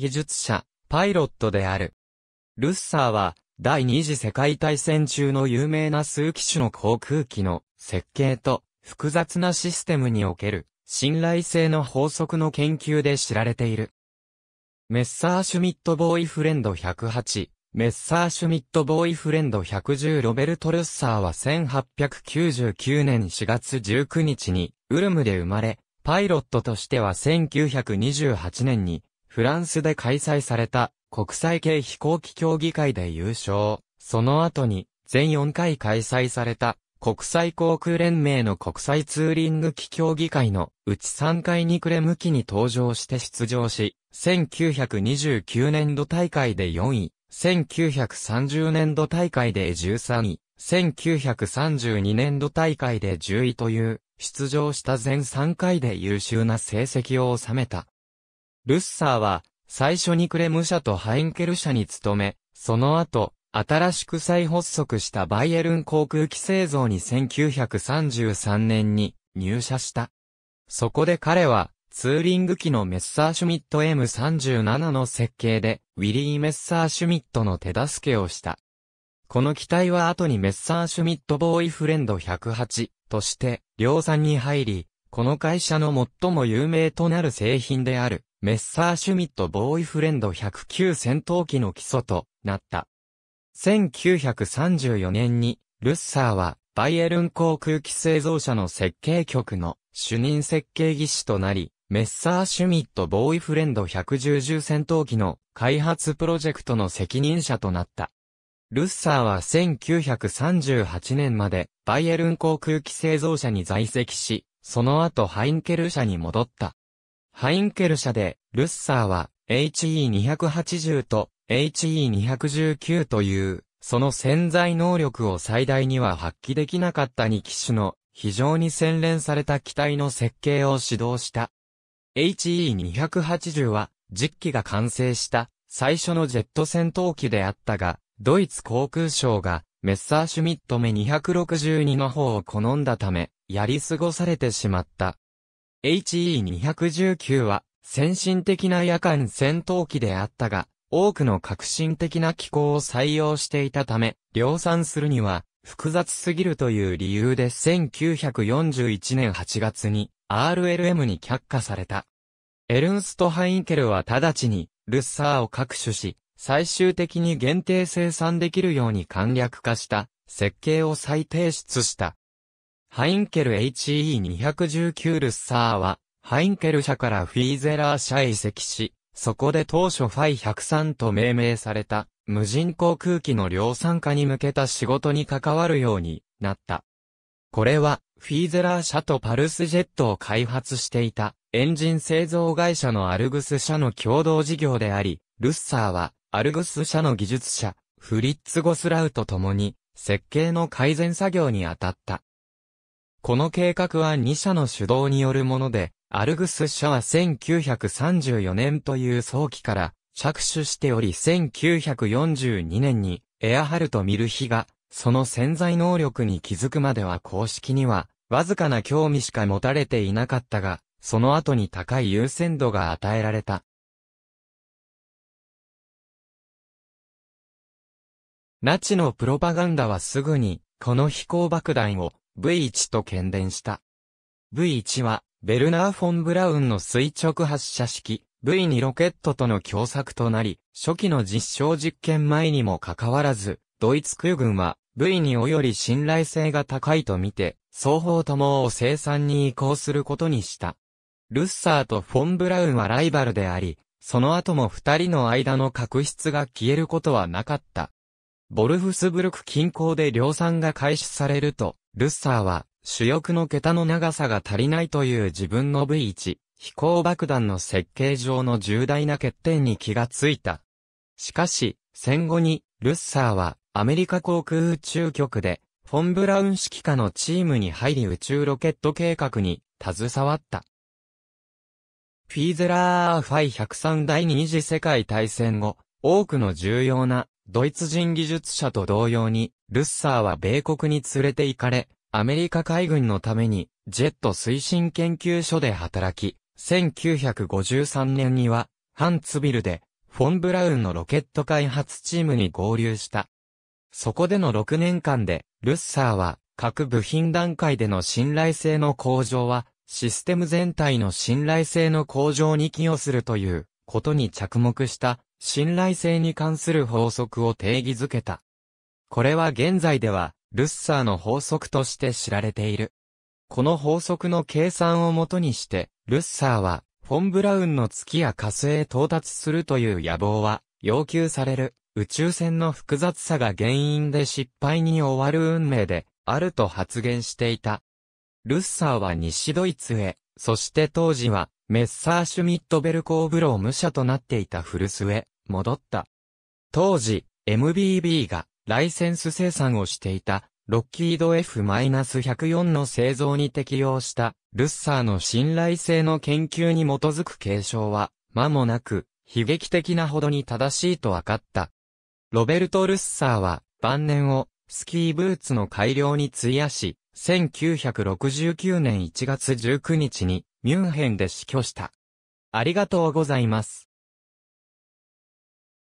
技術者、パイロットである。ルッサーは、第二次世界大戦中の有名な数機種の航空機の設計と複雑なシステムにおける信頼性の法則の研究で知られている。メッサーシュミットボーイフレンド108、メッサーシュミットボーイフレンド110ロベルト・ルッサーは1899年4月19日にウルムで生まれ、パイロットとしては1928年にフランスで開催された国際系飛行機協議会で優勝。その後に全4回開催された国際航空連盟の国際ツーリング機協議会のうち3回にくれ向きに登場して出場し、1929年度大会で4位、1930年度大会で13位、1932年度大会で10位という、出場した全3回で優秀な成績を収めた。ルッサーは、最初にクレム社とハインケル社に勤め、その後、新しく再発足したバイエルン航空機製造に1933年に入社した。そこで彼は、ツーリング機のメッサーシュミット M37 の設計で、ウィリー・メッサーシュミットの手助けをした。この機体は後にメッサーシュミットボーイフレンド108として量産に入り、この会社の最も有名となる製品である。メッサーシュミットボーイフレンド109戦闘機の基礎となった。1934年に、ルッサーは、バイエルン航空機製造者の設計局の主任設計技師となり、メッサーシュミットボーイフレンド110戦闘機の開発プロジェクトの責任者となった。ルッサーは1938年までバイエルン航空機製造者に在籍し、その後ハインケル社に戻った。ハインケル社で、ルッサーは HE280 と HE219 という、その潜在能力を最大には発揮できなかった2機種の非常に洗練された機体の設計を指導した。HE280 は10機が完成した最初のジェット戦闘機であったが、ドイツ航空省がメッサーシュミット目262の方を好んだため、やり過ごされてしまった。HE219 は先進的な夜間戦闘機であったが、多くの革新的な機構を採用していたため、量産するには複雑すぎるという理由で1941年8月に RLM に却下された。エルンスト・ハインケルは直ちにルッサーを各種し、最終的に限定生産できるように簡略化した設計を再提出した。ハインケル HE219 ルッサーは、ハインケル社からフィーゼラー社へ移籍し、そこで当初ファイ103と命名された、無人航空機の量産化に向けた仕事に関わるようになった。これは、フィーゼラー社とパルスジェットを開発していた、エンジン製造会社のアルグス社の共同事業であり、ルッサーは、アルグス社の技術者、フリッツ・ゴスラウと共に、設計の改善作業に当たった。この計画は2社の主導によるもので、アルグス社は1934年という早期から着手しており1942年にエアハルト・ミルヒがその潜在能力に気づくまでは公式にはわずかな興味しか持たれていなかったが、その後に高い優先度が与えられた。ナチのプロパガンダはすぐにこの飛行爆弾を V1 と検伝した。V1 は、ベルナー・フォン・ブラウンの垂直発射式、V2 ロケットとの共作となり、初期の実証実験前にもかかわらず、ドイツ空軍は V2 をより信頼性が高いとみて、双方ともを生産に移行することにした。ルッサーとフォン・ブラウンはライバルであり、その後も二人の間の確執が消えることはなかった。ボルフスブルク近郊で量産が開始されると、ルッサーは、主翼の桁の長さが足りないという自分の V1、飛行爆弾の設計上の重大な欠点に気がついた。しかし、戦後に、ルッサーは、アメリカ航空宇宙局で、フォン・ブラウン指揮下のチームに入り宇宙ロケット計画に、携わった。フィーゼラー・ファイ103第二次世界大戦後、多くの重要なドイツ人技術者と同様に、ルッサーは米国に連れて行かれ、アメリカ海軍のために、ジェット推進研究所で働き、1953年には、ハンツビルで、フォン・ブラウンのロケット開発チームに合流した。そこでの6年間で、ルッサーは、各部品段階での信頼性の向上は、システム全体の信頼性の向上に寄与するという、ことに着目した信頼性に関する法則を定義づけた。これは現在では、ルッサーの法則として知られている。この法則の計算をもとにして、ルッサーは、フォン・ブラウンの月や火星へ到達するという野望は、要求される、宇宙船の複雑さが原因で失敗に終わる運命で、あると発言していた。ルッサーは西ドイツへ、そして当時は、メッサーシュミットベルコーブロー無社となっていた古末、へ、戻った。当時、MBB が、ライセンス生産をしていた、ロッキード F-104 の製造に適用した、ルッサーの信頼性の研究に基づく継承は、間もなく、悲劇的なほどに正しいと分かった。ロベルト・ルッサーは、晩年を、スキーブーツの改良に費やし、1969年1月19日にミュンヘンで死去した。ありがとうございます。